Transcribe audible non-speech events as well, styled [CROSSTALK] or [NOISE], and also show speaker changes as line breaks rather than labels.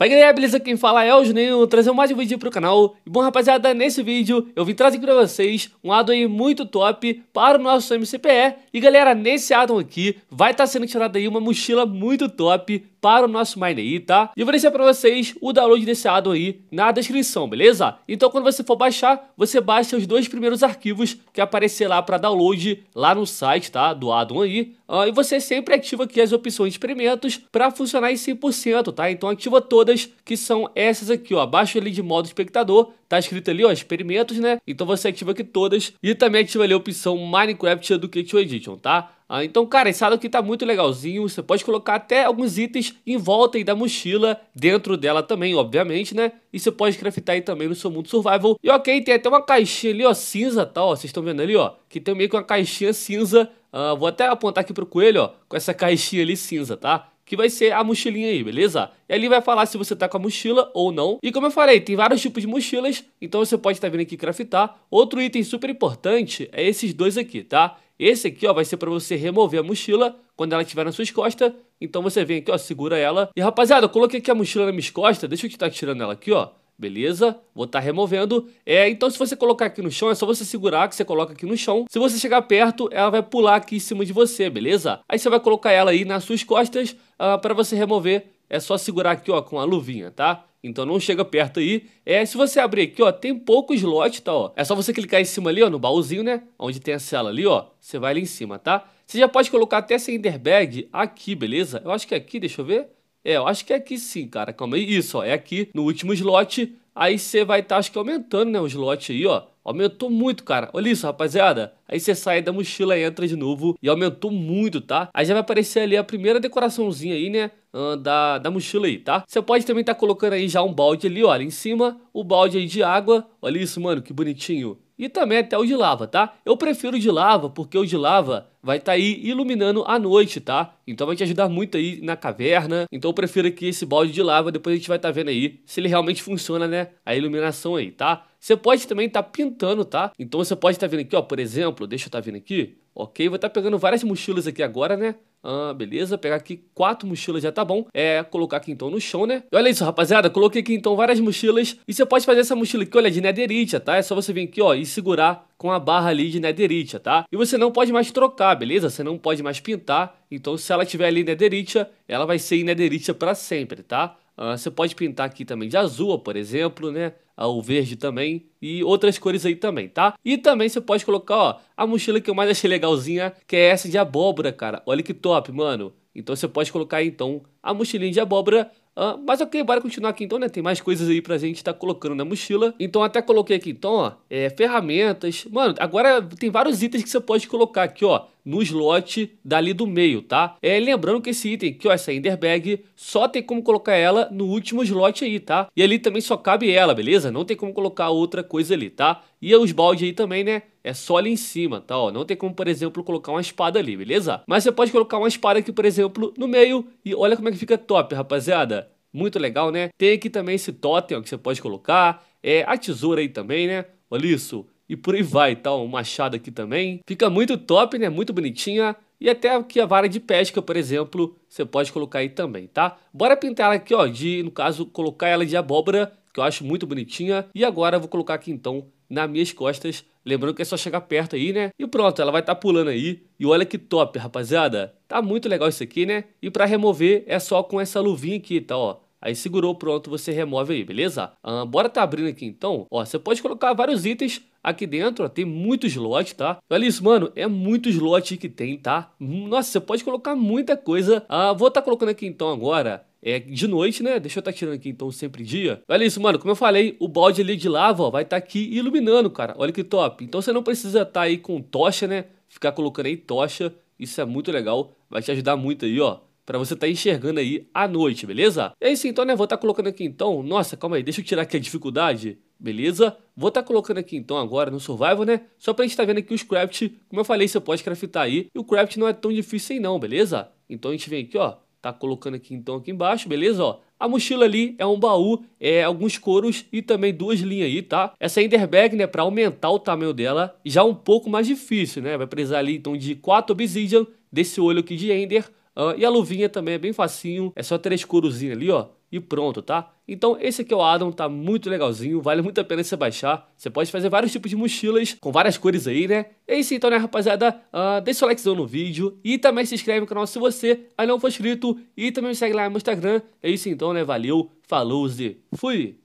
Vai galera, beleza? Quem fala é o Juninho, trazendo mais um vídeo pro canal. E bom rapaziada, nesse vídeo eu vim trazer pra vocês um addon aí muito top para o nosso MCPE. E galera, nesse addon aqui vai estar tá sendo tirada aí uma mochila muito top para o nosso Mine aí, tá? E eu vou deixar pra vocês o download desse addon aí na descrição, beleza? Então quando você for baixar, você baixa os dois primeiros arquivos que aparecer lá para download lá no site, tá? Do addon aí. Ah, e você sempre ativa aqui as opções de experimentos para funcionar em 100%, tá? Então ativa todas que são essas aqui, ó. Abaixo ali de modo espectador, tá escrito ali, ó, experimentos, né? Então você ativa aqui todas e também ativa ali a opção Minecraft Education Edition, tá? Ah, então, cara, esse lado aqui tá muito legalzinho. Você pode colocar até alguns itens em volta aí da mochila, dentro dela também, obviamente, né? E você pode craftar aí também no seu mundo survival. E ok, tem até uma caixinha ali, ó, cinza, tá? Ó, vocês estão vendo ali, ó, que tem meio que uma caixinha cinza. Ah, vou até apontar aqui pro coelho, ó, com essa [LAUGHS] caixinha ali cinza, tá? que vai ser a mochilinha aí, beleza? E ali vai falar se você tá com a mochila ou não. E como eu falei, tem vários tipos de mochilas, então você pode estar tá vindo aqui craftar. Outro item super importante é esses dois aqui, tá? Esse aqui, ó, vai ser para você remover a mochila quando ela estiver nas suas costas. Então você vem aqui, ó, segura ela. E rapaziada, eu coloquei aqui a mochila nas minhas costas, deixa eu estar tirando ela aqui, ó beleza? Vou estar tá removendo. É, então se você colocar aqui no chão, é só você segurar que você coloca aqui no chão. Se você chegar perto, ela vai pular aqui em cima de você, beleza? Aí você vai colocar ela aí nas suas costas uh, ah, para você remover. É só segurar aqui, ó, com a luvinha, tá? Então não chega perto aí. É, se você abrir aqui, ó, tem pouco slot, tá, ó. É só você clicar em cima ali, ó, no baúzinho, né? Onde tem a cela ali, ó. Você vai ali em cima, tá? Você já pode colocar até essa Enderbag aqui, beleza? Eu acho que é aqui, deixa eu ver. É, eu acho que é aqui sim, cara. Calma aí. Isso, ó. É aqui no último slot. Aí você vai estar, tá, acho que aumentando, né? O slot aí, ó. Aumentou muito, cara. Olha isso, rapaziada. Aí você sai da mochila e entra de novo. E aumentou muito, tá? Aí já vai aparecer ali a primeira decoraçãozinha aí, né? Da, da mochila aí, tá? Você pode também estar tá colocando aí já um balde ali, olha, em cima. O balde aí de água. Olha isso, mano, que bonitinho e também até o de lava, tá? Eu prefiro o de lava porque o de lava vai estar tá aí iluminando a noite, tá? Então vai te ajudar muito aí na caverna. Então eu prefiro aqui esse balde de lava, depois a gente vai estar tá vendo aí se ele realmente funciona, né? A iluminação aí, tá? Você pode também estar tá pintando, tá? Então você pode estar tá vendo aqui, ó, por exemplo, deixa eu estar tá vendo aqui ok? Vou estar tá pegando várias mochilas aqui agora, né? Ah, beleza, pegar aqui quatro mochilas já tá bom. É, colocar aqui então no chão, né? E olha isso, rapaziada, coloquei aqui então várias mochilas. E você pode fazer essa mochila aqui, olha, de netherite, tá? É só você vir aqui, ó, e segurar com a barra ali de netherite, tá? E você não pode mais trocar, beleza? Você não pode mais pintar. Então, se ela tiver ali netherite, ela vai ser netherite para sempre, tá? Ah, você pode pintar aqui também de azul, por exemplo, né? Ah, o verde também e outras cores aí também, tá? E também você pode colocar, ó, a mochila que eu mais achei legalzinha, que é essa de abóbora, cara. Olha que top, mano. Então você pode colocar então a mochilinha de abóbora ah, mas ok, bora continuar aqui então, né? Tem mais coisas aí pra gente estar tá colocando na mochila. Então até coloquei aqui então, ó, é, ferramentas. Mano, agora tem vários itens que você pode colocar aqui, ó no slot dali do meio, tá? É, lembrando que esse item aqui, ó, essa Ender Bag, só tem como colocar ela no último slot aí, tá? E ali também só cabe ela, beleza? Não tem como colocar outra coisa ali, tá? E os balde aí também, né? é só ali em cima, tá? Ó, não tem como, por exemplo, colocar uma espada ali, beleza? Mas você pode colocar uma espada aqui, por exemplo, no meio e olha como é que fica top, rapaziada. Muito legal, né? Tem aqui também esse totem ó, que você pode colocar, é a tesoura aí também, né? Olha isso. E por aí vai, tá? Um machado aqui também. Fica muito top, né? Muito bonitinha. E até aqui a vara de pesca, por exemplo, você pode colocar aí também, tá? Bora pintar ela aqui, ó, de, no caso, colocar ela de abóbora, que eu acho muito bonitinha. E agora eu vou colocar aqui, então, nas minhas costas Lembrando que é só chegar perto aí, né? E pronto, ela vai estar tá pulando aí. E olha que top, rapaziada. Tá muito legal isso aqui, né? E para remover é só com essa luvinha aqui, tá, ó. Aí segurou, pronto, você remove aí, beleza? Ah, bora tá abrindo aqui então. Ó, você pode colocar vários itens aqui dentro, ó, tem muito slot, tá? Olha isso, mano, é muito slot que tem, tá? Nossa, você pode colocar muita coisa. Ah, vou tá colocando aqui então agora é, de noite, né? Deixa eu estar tá tirando aqui então sempre dia. Olha isso, mano. Como eu falei, o balde ali de lava ó, vai estar tá aqui iluminando, cara. Olha que top. Então você não precisa estar tá aí com tocha, né? Ficar colocando aí tocha. Isso é muito legal. Vai te ajudar muito aí, ó. Pra você estar tá enxergando aí à noite, beleza? É isso então, né? Vou estar tá colocando aqui então. Nossa, calma aí. Deixa eu tirar aqui a dificuldade. Beleza? Vou estar tá colocando aqui então agora no survival, né? Só pra gente estar vendo aqui os craft. Como eu falei, você pode craftar aí. E o craft não é tão difícil aí assim, não, beleza? Então a gente vem aqui, ó tá colocando aqui então aqui embaixo, beleza? Ó, a mochila ali é um baú, é alguns coros e também duas linhas aí, tá? Essa Enderbag, né, para aumentar o tamanho dela, já é um pouco mais difícil, né? Vai precisar ali então de quatro obsidian, desse olho aqui de Ender, uh, e a luvinha também é bem facinho, é só três corozinhas ali, ó e pronto, tá? Então esse aqui é o Adam, tá muito legalzinho, vale muito a pena você baixar. Você pode fazer vários tipos de mochilas, com várias cores aí, né? É isso então, né, rapaziada? Uh, deixa o likezão no vídeo e também se inscreve no canal se você ainda não for inscrito. E também me segue lá no Instagram. É isso então, né? Valeu, falou e fui!